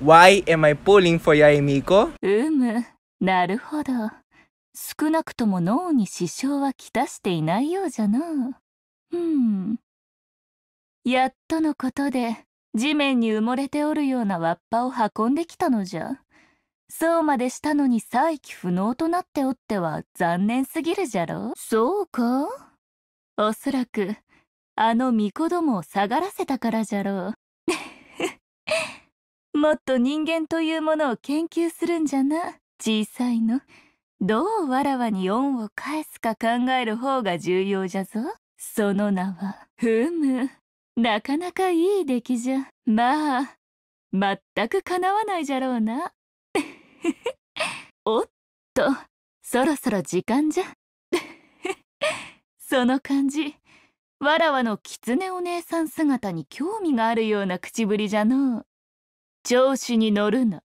Why am I pulling for y o Emiko? うむ、なるほど。少なくとも脳に支障はきたしていないようじゃな。うん。やっとのことで、地面に埋もれておるようなわっぱを運んできたのじゃ。そうまでしたのに再起不能となっておっては残念すぎるじゃろそうかおそらく、あの巫女どもを下がらせたからじゃろう。もっと人間というものを研究するんじゃな小さいのどうわらわに恩を返すか考える方が重要じゃぞその名はふむなかなかいい出来じゃまあ全くかなわないじゃろうな おっとそろそろ時間じゃ その感じわらわの狐お姉さん姿に興味があるような口ぶりじゃのう調子に乗るな